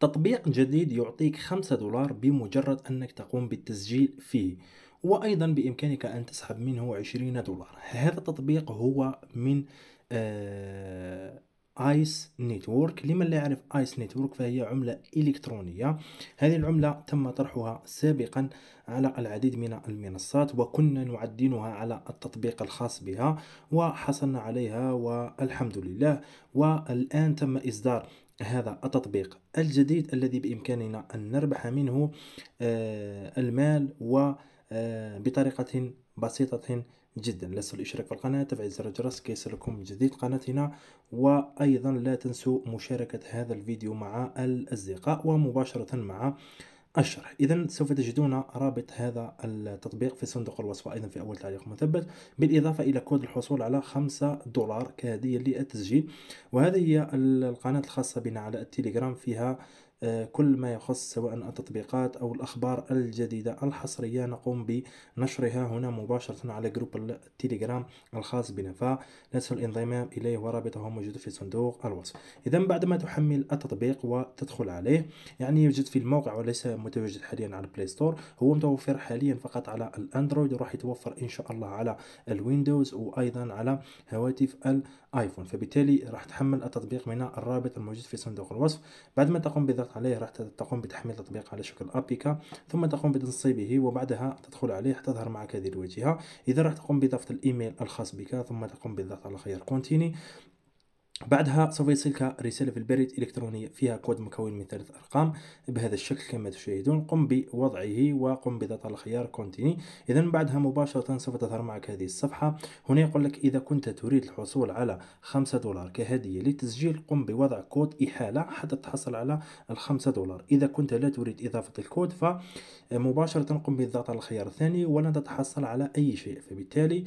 تطبيق جديد يعطيك 5 دولار بمجرد أنك تقوم بالتسجيل فيه وأيضا بإمكانك أن تسحب منه 20 دولار هذا التطبيق هو من آه ايس نيتورك لمن لا يعرف ايس نيتورك فهي عملة إلكترونية هذه العملة تم طرحها سابقا على العديد من المنصات وكنا نعدنها على التطبيق الخاص بها وحصلنا عليها والحمد لله والآن تم إصدار هذا التطبيق الجديد الذي بإمكاننا أن نربح منه آه، المال وبطريقة آه، بسيطة جدا لا تنسوا الاشتراك في القناة تفعيل زر الجرس كي يصلكم جديد قناتنا وأيضا لا تنسوا مشاركة هذا الفيديو مع الأصدقاء ومباشرة مع الشرح إذا سوف تجدون رابط هذا التطبيق في صندوق الوصف أيضا في أول تعليق مثبت بالإضافة إلى كود الحصول على 5 دولار كهدية للتسجيل وهذه هي القناة الخاصة بنا على التليجرام فيها آه، كل ما يخص سواء التطبيقات أو الأخبار الجديدة الحصرية نقوم بنشرها هنا مباشرة على جروب التليجرام الخاص بنا فلا الانضمام إليه ورابطه موجود في صندوق الوصف إذا بعد ما تحمل التطبيق وتدخل عليه يعني يوجد في الموقع وليس متواجد حاليا على البلاي ستور هو متوفر حاليا فقط على الاندرويد وراح يتوفر ان شاء الله على الويندوز وايضا على هواتف ايفون فبالتالي راح تحمل التطبيق من الرابط الموجود في صندوق الوصف بعد ما تقوم بالضغط عليه راح تقوم بتحميل التطبيق على شكل ابيكا ثم تقوم بتنصيبه وبعدها تدخل عليه تظهر معك هذه الواجهه اذا راح تقوم بضغط الايميل الخاص بك ثم تقوم بالضغط على خيار كونتيني بعدها سوف يصلك رسالة في البريد الإلكترونية فيها كود مكون من ثلاث أرقام بهذا الشكل كما تشاهدون قم بوضعه وقم بضغط على خيار كونتيني إذا بعدها مباشرة سوف تظهر معك هذه الصفحة هنا يقول لك إذا كنت تريد الحصول على 5 دولار كهدية للتسجيل قم بوضع كود إحالة حتى تحصل على الخمسة دولار إذا كنت لا تريد إضافة الكود فمباشرة قم بالضغط على الخيار الثاني ولن تتحصل على أي شيء فبالتالي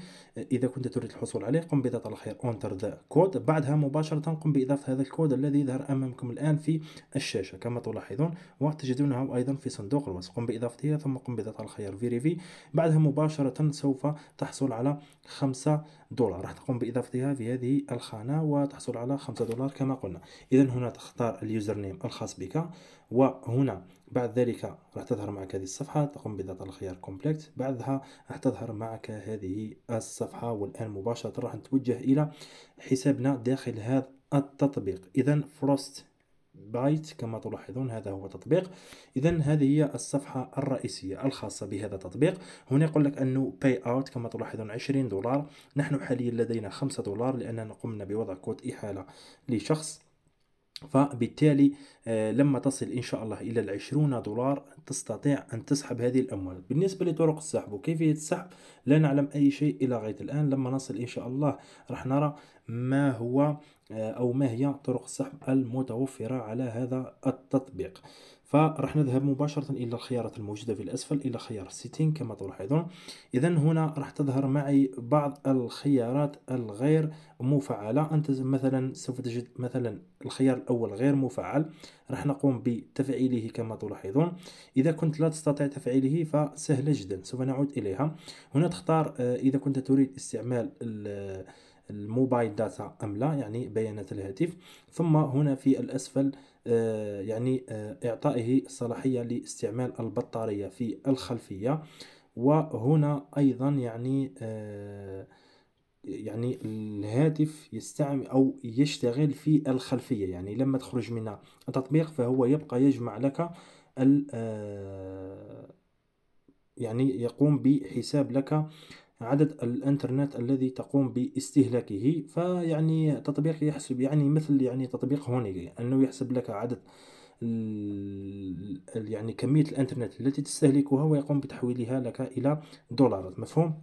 إذا كنت تريد الحصول عليه قم بضغط على خيار أونتر ذا كود بعدها مباشرة مباشرة نقوم بإضافة هذا الكود الذي يظهر أمامكم الآن في الشاشة كما تلاحظون وتجدونه أيضا في صندوق الوصف قم بإضافته ثم قم بضغط على الخيار ريفي بعدها مباشرة سوف تحصل على 5 دولار راح تقوم بإضافتها في هذه الخانة وتحصل على 5 دولار كما قلنا إذا هنا تختار اليوزر نيم الخاص بك وهنا بعد ذلك راح تظهر معك هذه الصفحة تقوم بضغط على خيار كومبلكت بعدها راح تظهر معك هذه الصفحة والآن مباشرة راح نتوجه إلى حسابنا داخل هذا التطبيق إذا فروست بايت كما تلاحظون هذا هو تطبيق اذا هذه هي الصفحه الرئيسيه الخاصه بهذا التطبيق هنا يقول لك انه باي اوت كما تلاحظون 20 دولار نحن حاليا لدينا 5 دولار لاننا قمنا بوضع كود احاله لشخص فبالتالي آه، لما تصل إن شاء الله إلى العشرون دولار تستطيع أن تسحب هذه الأموال بالنسبة لطرق السحب وكيفية السحب لا نعلم أي شيء إلى غاية الآن لما نصل إن شاء الله راح نرى ما هو آه، أو ما هي طرق السحب المتوفرة على هذا التطبيق فراح نذهب مباشرة إلى الخيارات الموجودة في الأسفل إلى خيار سيتين كما تلاحظون إذا هنا راح تظهر معي بعض الخيارات الغير مفعلة أنت مثلا سوف تجد مثلا الخيار الأول غير مفعل راح نقوم بتفعيله كما تلاحظون إذا كنت لا تستطيع تفعيله فسهلة جدا سوف نعود إليها هنا تختار آه، إذا كنت تريد استعمال الموبايل داتا أم لا يعني بيانات الهاتف ثم هنا في الأسفل آه، يعني آه، إعطائه الصلاحية لاستعمال البطارية في الخلفية وهنا أيضا يعني آه، يعني الهاتف يستعمل او يشتغل في الخلفيه يعني لما تخرج من التطبيق فهو يبقى يجمع لك ال يعني يقوم بحساب لك عدد الانترنت الذي تقوم باستهلاكه فيعني تطبيق يحسب يعني مثل يعني تطبيق هونيك انه يحسب لك عدد يعني كميه الانترنت التي تستهلكها ويقوم بتحويلها لك الى دولارات مفهوم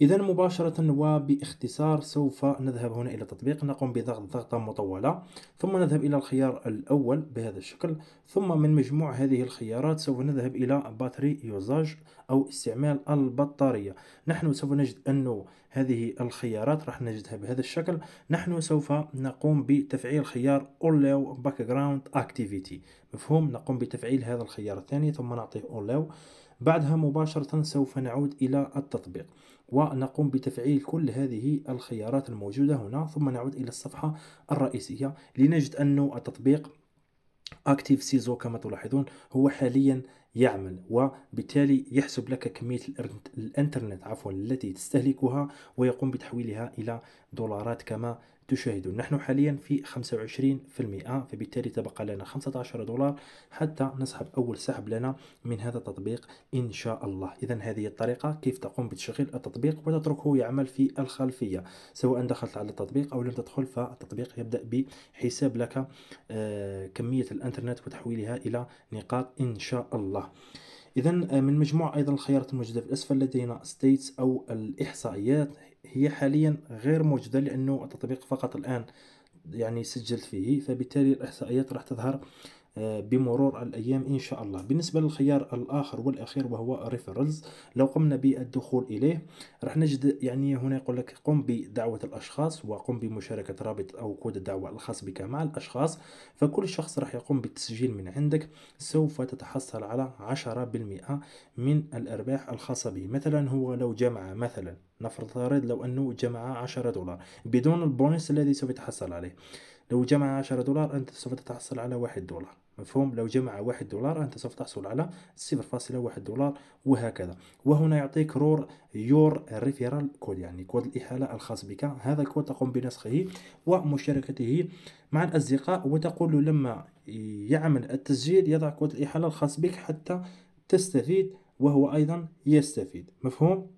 إذا مباشرة وباختصار سوف نذهب هنا إلى تطبيق نقوم بضغط ضغطة مطولة ثم نذهب إلى الخيار الأول بهذا الشكل ثم من مجموع هذه الخيارات سوف نذهب إلى باتري يوزاج أو استعمال البطارية نحن سوف نجد أنه هذه الخيارات راح نجدها بهذا الشكل نحن سوف نقوم بتفعيل خيار باك جراوند أكتيفيتي مفهوم نقوم بتفعيل هذا الخيار الثاني ثم نعطيه أولو بعدها مباشرة سوف نعود إلى التطبيق ونقوم بتفعيل كل هذه الخيارات الموجودة هنا ثم نعود إلى الصفحة الرئيسية لنجد أن التطبيق اكتيف سيزو كما تلاحظون هو حاليا يعمل وبالتالي يحسب لك كمية الانترنت عفوا التي تستهلكها ويقوم بتحويلها إلى دولارات كما تشاهدون نحن حاليا في 25% فبالتالي تبقى لنا 15 دولار حتى نسحب أول سحب لنا من هذا التطبيق إن شاء الله إذا هذه الطريقة كيف تقوم بتشغيل التطبيق وتتركه يعمل في الخلفية سواء دخلت على التطبيق أو لم تدخل فالتطبيق يبدأ بحساب لك آه، كمية الأنترنت وتحويلها إلى نقاط إن شاء الله إذا آه، من مجموع أيضا الخيارات الموجودة في الأسفل لدينا ستيتس أو الإحصائيات هي حاليا غير موجودة لأنه التطبيق فقط الآن يعني سجلت فيه فبالتالي الإحصائيات راح تظهر آه، بمرور الأيام إن شاء الله بالنسبة للخيار الآخر والأخير وهو ريفرلز لو قمنا بالدخول إليه راح نجد يعني هنا يقول لك قم بدعوة الأشخاص وقم بمشاركة رابط أو كود الدعوة الخاص بك مع الأشخاص فكل شخص راح يقوم بالتسجيل من عندك سوف تتحصل على 10% من الأرباح الخاصة به مثلا هو لو جمع مثلا نفرض لو أنه جمع 10 دولار بدون البونس الذي سوف يتحصل عليه لو جمع عشرة دولار أنت سوف تحصل على واحد دولار مفهوم لو جمع واحد دولار أنت سوف تحصل على صفر فاصلة واحد دولار وهكذا وهنا يعطيك رور يور ريفيرال كود يعني كود الإحالة الخاص بك هذا الكود تقوم بنسخه ومشاركته مع الأصدقاء وتقول لما يعمل التسجيل يضع كود الإحالة الخاص بك حتى تستفيد وهو أيضا يستفيد مفهوم؟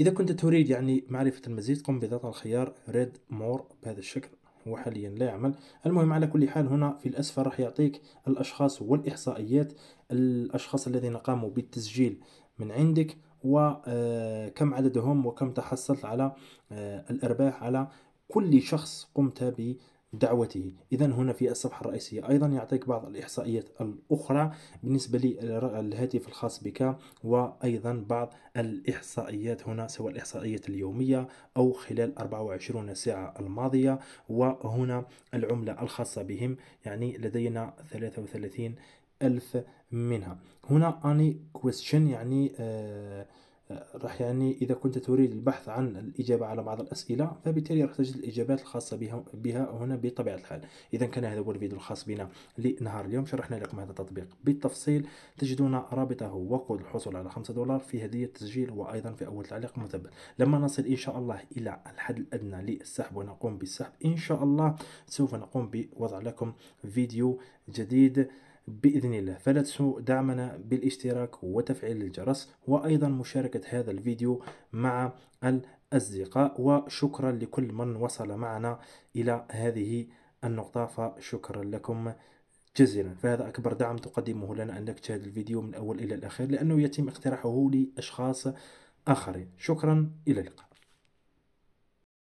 إذا كنت تريد يعني معرفة المزيد قم بضغط الخيار Read More بهذا الشكل هو حاليا لا يعمل المهم على كل حال هنا في الأسفل راح يعطيك الأشخاص والإحصائيات الأشخاص الذين قاموا بالتسجيل من عندك وكم آه، عددهم وكم تحصلت على آه، الأرباح على كل شخص قمت دعوته إذا هنا في الصفحة الرئيسية أيضا يعطيك بعض الإحصائيات الأخرى بالنسبة للهاتف آه، الخاص بك وأيضا بعض الإحصائيات هنا سواء الإحصائيات اليومية أو خلال 24 ساعة الماضية وهنا العملة الخاصة بهم يعني لدينا 33 ألف منها هنا أني كويستشن يعني آه راح يعني إذا كنت تريد البحث عن الإجابة على بعض الأسئلة فبالتالي راح تجد الإجابات الخاصة بها, بها هنا بطبيعة الحال إذا كان هذا هو الفيديو الخاص بنا لنهار اليوم شرحنا لكم هذا التطبيق بالتفصيل تجدون رابطه وقود الحصول على 5 دولار في هدية التسجيل وأيضا في أول تعليق مثبت لما نصل إن شاء الله إلى الحد الأدنى للسحب ونقوم بالسحب إن شاء الله سوف نقوم بوضع لكم فيديو جديد بإذن الله فلا تنسوا دعمنا بالاشتراك وتفعيل الجرس وأيضا مشاركة هذا الفيديو مع الأصدقاء وشكرا لكل من وصل معنا إلى هذه النقطة فشكرا لكم جزيلا فهذا أكبر دعم تقدمه لنا أنك تشاهد الفيديو من الأول إلى الأخير لأنه يتم اقتراحه لأشخاص آخرين شكرا إلى اللقاء